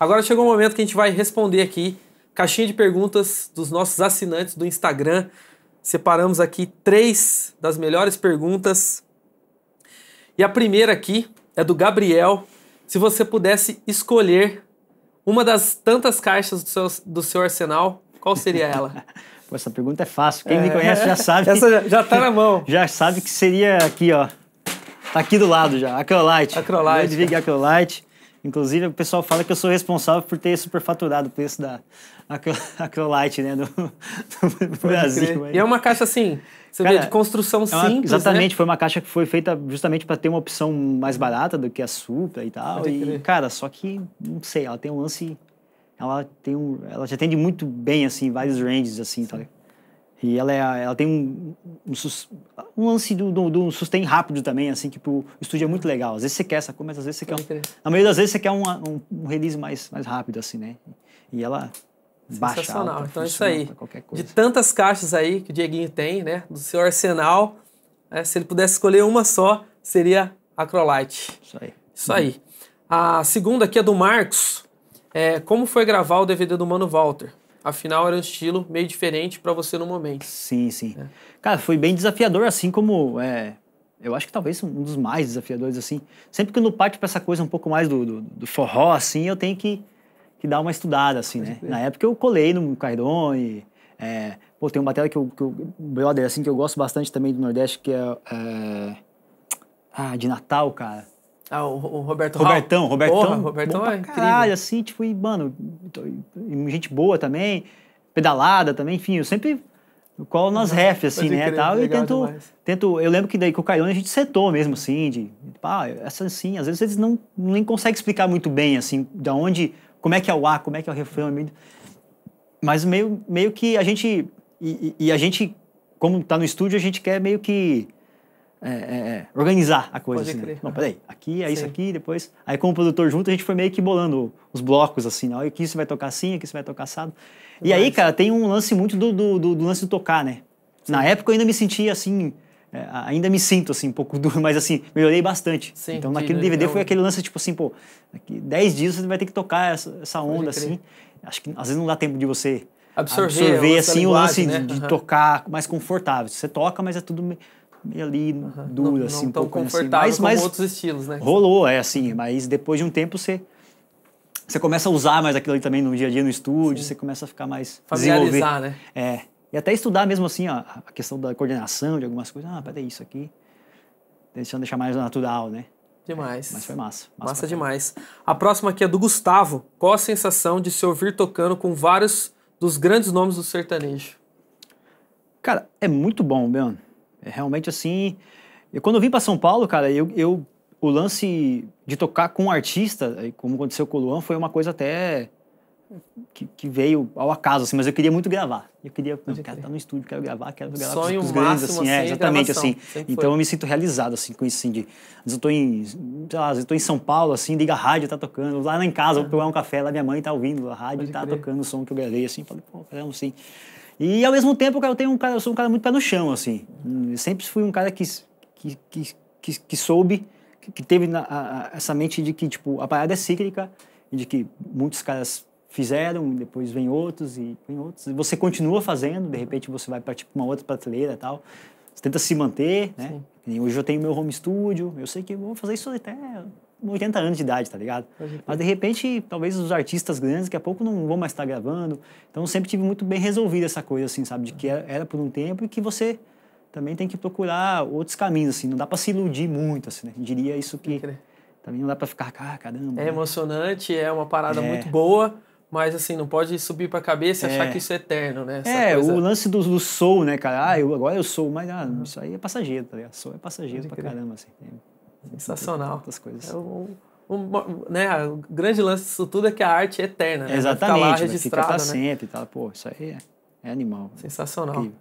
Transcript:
Agora chegou o momento que a gente vai responder aqui caixinha de perguntas dos nossos assinantes do Instagram. Separamos aqui três das melhores perguntas. E a primeira aqui é do Gabriel. Se você pudesse escolher uma das tantas caixas do seu, do seu arsenal, qual seria ela? Pô, essa pergunta é fácil. Quem é... me conhece já sabe. Essa já, já tá na mão. Já sabe que seria aqui, ó. Tá aqui do lado já. Acrolite. Acrolite. Ludwig Acrolite. Inclusive, o pessoal fala que eu sou responsável por ter superfaturado o preço da Acrolite, né? Do, do, Brasil. E é uma caixa assim, você Cara, vê, de construção é uma, simples. Né? Exatamente, né? foi uma caixa que foi feita justamente para ter uma opção mais barata do que a Supra e tal. e, cara, só que, não sei, ela tem um lance. Ela tem um. Ela já atende muito bem, assim, vários ranges, assim, tá? E ela, é, ela tem um, um, um lance de um sustain rápido também, assim, que pro tipo, estúdio é muito uhum. legal. Às vezes você quer essa coisa, mas às vezes você quer. Um, na maioria das vezes você quer um, um, um, release mais, mais rápido, assim, né? E ela. Baixa Sensacional. Alta, então é isso aí. De tantas caixas aí que o Dieguinho tem, né? Do seu arsenal, né? se ele pudesse escolher uma só, seria a Isso aí. Isso aí. A segunda aqui é do Marcos. É, como foi gravar o DVD do Mano Walter? Afinal, era um estilo meio diferente para você no momento. Sim, sim. É. Cara, foi bem desafiador, assim como. É, eu acho que talvez um dos mais desafiadores, assim. Sempre que eu não parte para essa coisa um pouco mais do, do, do, forró, assim, eu tenho que, que dar uma estudada, assim, né? Na época eu colei no Caidone. É, pô, tem uma tela que eu, que eu, Brother, assim, que eu gosto bastante também do Nordeste, que é. é ah, de Natal, cara. Ah, o, o Roberto Robertão, Hall. Robertão, Porra, Robertão. Robertão é caralho, incrível. assim, tipo, e, mano, então, gente boa também, pedalada também, enfim, eu sempre qual nas ref, assim, né, tal, e tento, tento, eu lembro que daí com o Caione a gente setou mesmo, assim, de, pá, essa assim, às vezes eles não, nem conseguem explicar muito bem, assim, de onde, como é que é o ar, como é que é o refrão, é mas meio, meio que a gente, e, e a gente, como tá no estúdio, a gente quer meio que é, é, é, organizar a coisa. Pode assim, né? crer. Né? Não, peraí, aqui é Sim. isso aqui, depois. Aí, com o produtor junto, a gente foi meio que bolando os blocos, assim, ó, aqui você vai tocar assim, aqui você vai tocar assado. E Mas... aí, cara, tem um lance muito do, do, do, do lance do tocar, né? Sim. Na época eu ainda me sentia assim. É, ainda me sinto assim um pouco duro, mas assim, melhorei bastante. Sim, então naquele DVD é foi aquele lance tipo assim, pô, daqui 10 dias você vai ter que tocar essa, essa onda assim. Acho que às vezes não dá tempo de você absorver, absorver assim o lance né? de, de uhum. tocar mais confortável. Você toca, mas é tudo meio ali uhum. dura, não, assim, não um pouco. Confortável assim. Mas, mas outros estilos, né? Rolou, é assim, mas depois de um tempo você. Você começa a usar mais aquilo ali também no dia a dia no estúdio, Sim. você começa a ficar mais. Familiarizar, né? É. E até estudar mesmo assim ó, a questão da coordenação de algumas coisas. Ah, peraí, isso aqui. Deixando deixar mais natural, né? Demais. É, mas foi massa. Massa, massa demais. A próxima aqui é do Gustavo. Qual a sensação de se ouvir tocando com vários dos grandes nomes do sertanejo? Cara, é muito bom, Leandro. É realmente assim. Eu, quando eu vim para São Paulo, cara, eu, eu, o lance de tocar com um artista, como aconteceu com o Luan, foi uma coisa até que, que, veio ao acaso, assim, mas eu queria muito gravar. Eu queria, eu quero estar tá no estúdio, quero gravar, quero gravar Sonho com os, com grandes, assim, é, assim, exatamente assim. então eu me sinto realizado, assim, com isso, assim, de, eu estou em, sei lá, eu tô em São Paulo, assim, liga a rádio, tá tocando, lá em casa, vou pegar um café, lá minha mãe tá ouvindo a rádio, Pode tá crer. tocando o som que eu gravei, assim, falei, pô, caramba, assim. E ao mesmo tempo, eu, tenho um cara, eu sou um cara muito pé no chão, assim. Eu sempre fui um cara que, que, que, que, que soube, que, que teve na, a, essa mente de que tipo, a parada é cíclica, de que muitos caras fizeram, depois vem outros e vem outros. E você continua fazendo, de repente você vai para tipo, uma outra prateleira e tal. Você tenta se manter, né? Sim. E hoje eu tenho meu home studio, eu sei que vou fazer isso até 80 anos de idade, tá ligado? Mas de repente, talvez os artistas grandes daqui a pouco não vão mais estar gravando. Então sempre tive muito bem resolvida essa coisa, assim, sabe? De que era, era, por um tempo e que você também tem que procurar outros caminhos, assim. Não dá para se iludir muito, assim, né? diria isso que também não dá para ficar, ah, caramba. É né? emocionante, é uma parada é. muito boa. Mas assim, não pode subir pra cabeça e é. achar que isso é eterno, né? Essa é, coisa... o lance do, do, soul, né, cara? Ah, eu, agora eu sou, mas ah, isso aí é passageiro, tá ligado? Soul é passageiro pra caramba, assim. Né? Sensacional. Essas coisas. É um, um, né, o grande lance disso tudo é que a arte é eterna. Né? Exatamente, vai ficar lá registrada. Fica pra né? sempre e Pô, isso aí é, é animal. Sensacional. Incrível.